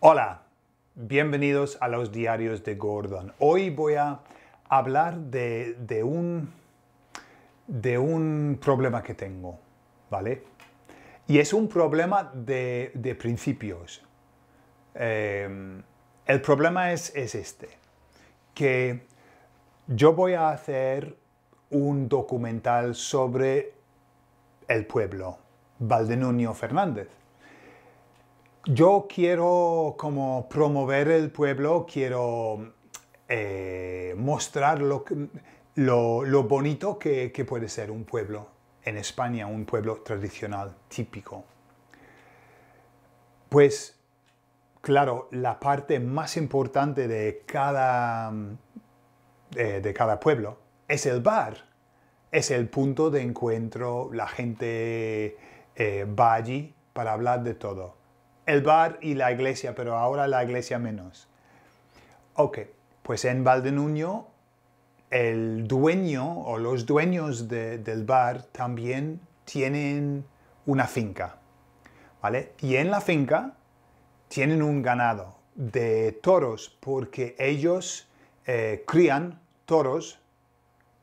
Hola, bienvenidos a los diarios de Gordon. Hoy voy a hablar de, un, problema que tengo, ¿vale? Y es un problema de, principios. Em, el problema es, este, que yo voy a hacer un documental sobre el pueblo, Valdenunio Fernández yo quiero como promover el pueblo, quiero eh, mostrar lo, bonito que, puede ser un pueblo en España, un pueblo tradicional, típico. Pues claro, la parte más importante de cada, eh, de, cada, pueblo es el bar. Es el punto de encuentro, la gente eh, va allí para hablar de todo el bar y la iglesia, pero ahora la iglesia menos. Ok, pues en Valdenuño el dueño o los dueños del bar también tienen una finca, ¿vale? Y en la finca tienen un ganado de toros porque ellos eh, crían toros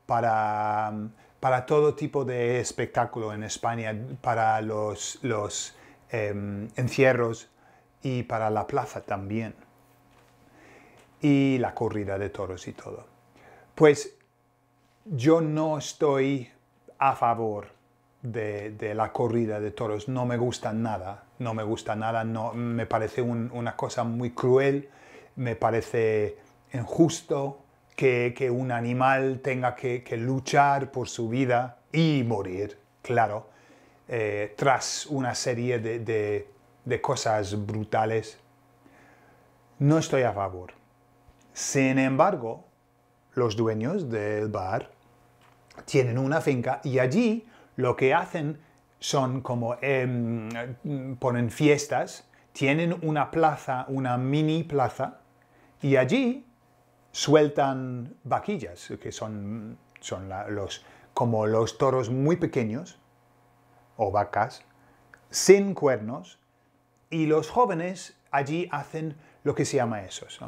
para, para todo tipo de espectáculo en España, para los, los Em, encierros y para la plaza también. Y la corrida de toros y todo. Pues yo no estoy a favor de, la corrida de toros. No me gusta nada, no me gusta nada, me parece una cosa muy cruel, me parece injusto que, un animal tenga que, luchar por su vida y morir, claro, eh, tras una serie de, cosas brutales. No estoy a favor. Sin embargo, los dueños del bar tienen una finca y allí lo que hacen son como em, ponen fiestas, tienen una plaza, una mini plaza, y allí sueltan vaquillas, que son, son como los toros muy pequeños, o vacas sin cuernos y los jóvenes allí hacen lo que se llama esos,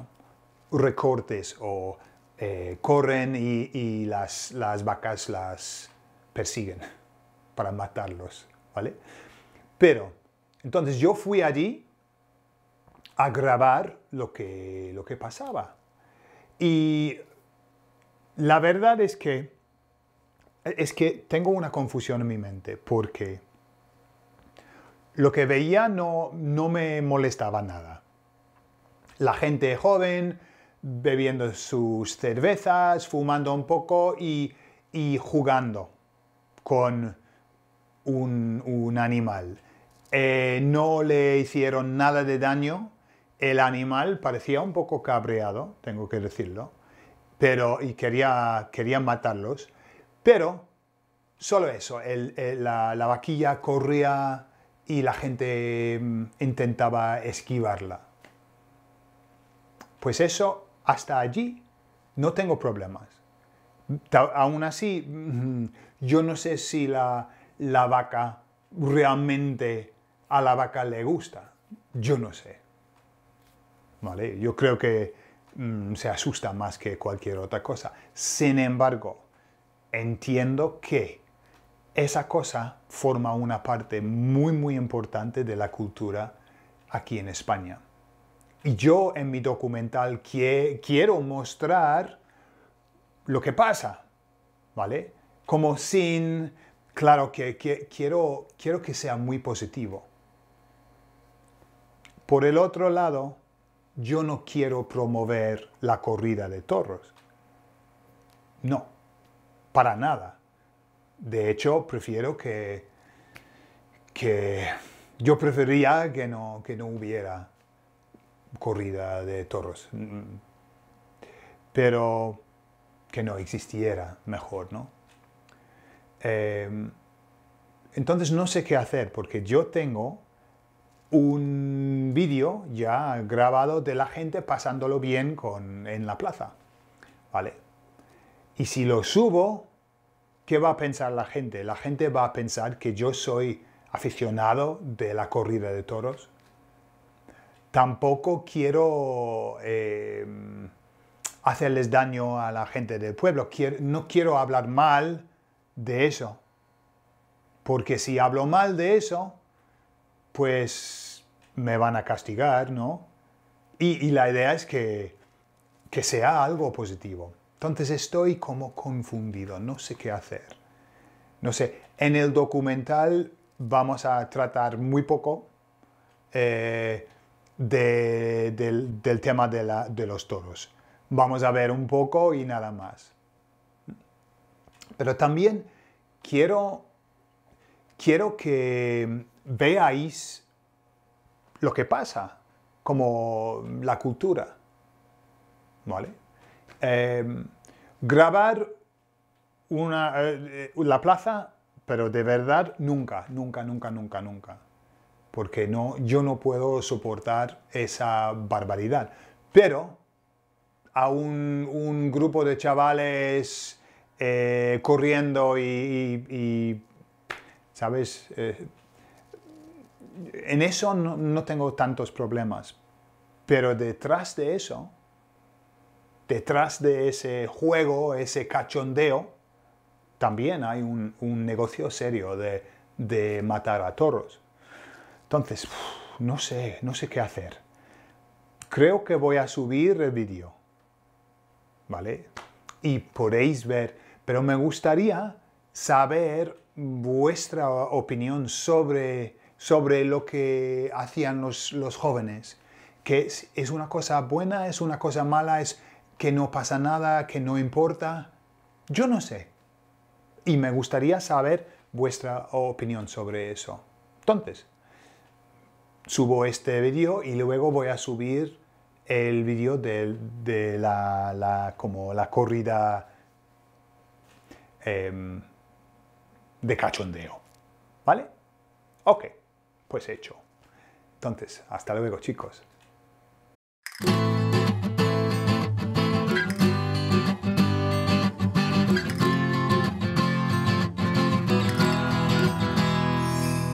recortes o eh, corren y, y las, las, vacas las persiguen para matarlos, ¿vale? Pero, entonces yo fui allí a grabar lo que, lo que pasaba. Y la verdad es que es que tengo una confusión en mi mente porque lo que veía no, me molestaba nada. La gente joven bebiendo sus cervezas, fumando un poco y, jugando con un, animal. Eh, no le hicieron nada de daño. El animal parecía un poco cabreado, tengo que decirlo, pero y quería matarlos pero solo eso, la, vaquilla corría y la gente mm, intentaba esquivarla. Pues eso, hasta allí, no tengo problemas. Aún así, mm, yo no sé si la, vaca realmente a la vaca le gusta. Yo no sé. ¿Vale? Yo creo que mm, se asusta más que cualquier otra cosa. Sin embargo, entiendo que esa cosa forma una parte muy, muy importante de la cultura aquí en España. Y yo en mi documental quiero mostrar lo que pasa, ¿vale? Como sin, claro que, quiero, quiero que sea muy positivo. Por el otro lado, yo no quiero promover la corrida de toros. No, para nada. De hecho, prefiero que, yo prefería que no, que no hubiera corrida de toros, mm, mm. pero que no existiera mejor, ¿no? Em, entonces no sé qué hacer porque yo tengo un vídeo ya grabado de la gente pasándolo bien en la plaza, ¿vale? Y si lo subo, ¿qué va a pensar la gente? La gente va a pensar que yo soy aficionado de la corrida de toros. Tampoco quiero em, hacerles daño a la gente del pueblo. no quiero hablar mal de eso. Porque si hablo mal de eso, pues me van a castigar, ¿no? Y, la idea es que sea algo positivo. Entonces estoy como confundido, no sé qué hacer. No sé, en el documental vamos a tratar muy poco eh, del, tema de, de los toros. Vamos a ver un poco y nada más. Pero también quiero, quiero que veáis lo que pasa, como la cultura. ¿Vale? Em, grabar una, eh, la plaza, pero de verdad nunca, nunca, nunca, nunca, nunca. Porque no, yo no puedo soportar esa barbaridad. Pero a un, grupo de chavales eh, corriendo y, ¿sabes? Eh, en eso no tengo tantos problemas. Pero detrás de eso, detrás de ese juego, ese cachondeo, también hay un, negocio serio de, matar a toros. Entonces, no sé, no sé qué hacer. Creo que voy a subir el vídeo, ¿vale? Y podéis ver, pero me gustaría saber vuestra opinión sobre, sobre lo que hacían los, los jóvenes que es, una cosa buena, es una cosa mala, es, que no pasa nada, que no importa. Yo no sé. Y me gustaría saber vuestra opinión sobre eso. Entonces, subo este vídeo y luego voy a subir el vídeo de, la, como la corrida em, de cachondeo. ¿Vale? Ok, pues hecho. Entonces, hasta luego chicos.